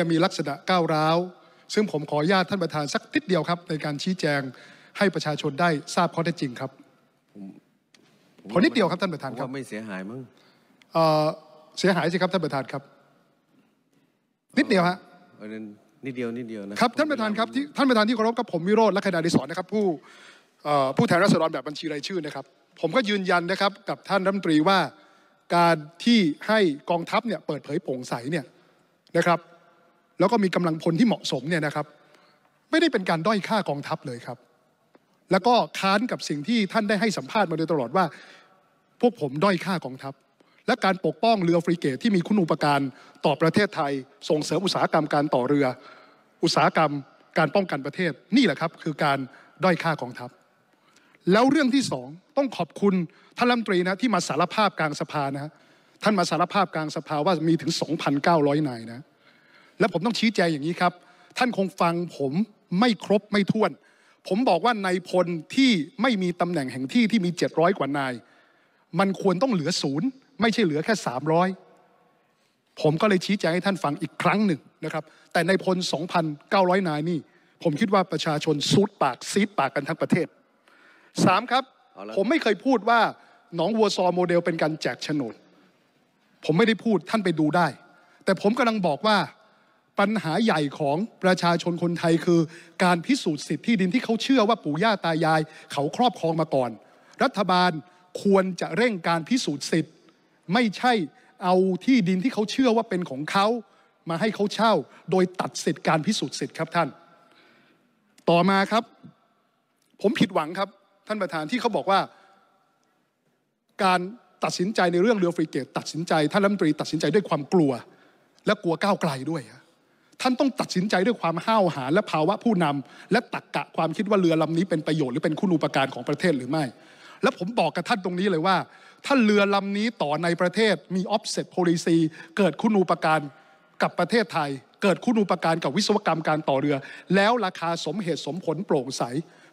จะมีลักษณะก้าวร้าว ซึ่งผมขอญาตท่านประธานสักนิดเดียวครับในการชี้แจงให้ประชาชนได้ทราบข้อเท็จจริงครับผมนิดเดียวครับท่านประธานครับ ไม่เสียหายมั้งเสียหายสิครับท่านประธานครับ นิดเดียวฮะนิดเดียว นิดเดียวนะ ครับ ท่านประธานครับที่ท่านประธานที่เคารพกับผมวิโรธและคณะดิสอนนะครับ ผู้ผู้แทนรัศดรแบบบัญชีรายชื่อนะครับ ผมก็ยืนยันนะครับกับท่านรัฐมนตรีว่าการที่ให้กองทัพเนี่ยเปิดเผยโปร่งใสเนี่ยนะครับแล้วก็มีกำลังพลที่เหมาะสมเนี่ยนะครับ ไม่ได้เป็นการด้อยค่ากองทัพเลยครับ แล้วก็ค้านกับสิ่งที่ท่านได้ให้สัมภาษณ์มาโดยตลอดว่าพวกผมด้อยค่ากองทัพ และการปกป้องเรือฟริเกต ที่มีคุณูปการต่อประเทศไทย ส่งเสริมอุตสาหกรรมการต่อเรือ อุตสาหกรรมการป้องกันประเทศนี่แหละครับ คือการด้อยค่ากองทัพ แล้วเรื่องที่สองต้องขอบคุณท่านรัฐมนตรีนะที่มาสารภาพกลางสภานะท่านมาสารภาพกลางสภาว่ามีถึง 2,900นายนะและผมต้องชี้แจงอย่างนี้ครับ ท่านคงฟังผมไม่ครบไม่ท้วน ผมบอกว่านายพลที่ไม่มีตำแหน่งแห่งที่ ที่มี 700 กว่านาย มันควรต้องเหลือศูนย์ไม่ใช่เหลือแค่ 300 ผมก็เลยชี้แจงให้ท่านฟังอีกครั้งหนึ่ง นะครับ แต่ในพล2,900 นายนี่ ผมคิดว่าประชาชนซูดปากซีดปากกันทั้งประเทศ3ครับ ผมไม่เคยพูดว่าหนองวัวซอโมเดล เป็นการแจกโฉนดผมไม่ได้พูดท่านไปดูได้ แต่ผมกำลังบอกว่าปัญหาใหญ่ของประชาชนคนไทยคือ การพิสูจน์สิทธิที่ดินที่เขาเชื่อว่าปู่ย่าตายาย เขาครอบครองมาก่อน รัฐบาลควรจะเร่งการพิสูจน์สิทธิ์ ไม่ใช่เอาที่ดินที่เขาเชื่อว่าเป็นของเขามาให้เขาเช่า โดยตัดสิทธิการพิสูจน์สิทธิ์ครับท่าน ต่อมาครับ ผมผิดหวังครับท่านประธานที่เขาบอกว่า การตัดสินใจในเรื่องเรือฟริเกต ตัดสินใจท่านรัฐมนตรีตัดสินใจด้วยความกลัว และกลัวก้าวไกลด้วยฮท่านต้องตัดสินใจด้วยความห้าวหาญและภาวะผู้นำและตักกะความคิดว่าเรือลำนี้เป็นประโยชน์หรือเป็นคุณูปการของประเทศหรือไม่ และผมบอกกับท่านตรงนี้เลยว่า ถ้าเรือลำนี้ต่อในประเทศมีออฟเซ็ตโพลิซี เกิดคุณูปการกับประเทศไทย เกิดคุณูปการกับวิศวกรรมการต่อเรือ แล้วราคาสมเหตุสมผลโปร่งใส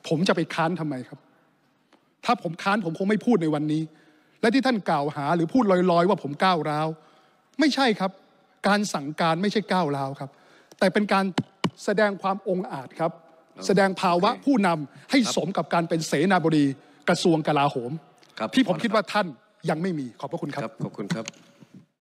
ผมจะไปค้านทำไมครับ ถ้าผมค้านผมคงไม่พูดในวันนี้ และที่ท่านกล่าวหาหรือพูดลอยๆ ว่าผมก้าวร้าวไม่ใช่ครับการสั่งการไม่ใช่ก้าวร้าวครับแต่เป็นการแสดงความองอาจครับ แสดงภาวะผู้นำให้สมกับการเป็นเสนาบดีกระทรวงกลาโหมที่ผมคิดว่าท่านยังไม่มีขอบพระคุณครับขอบคุณครับ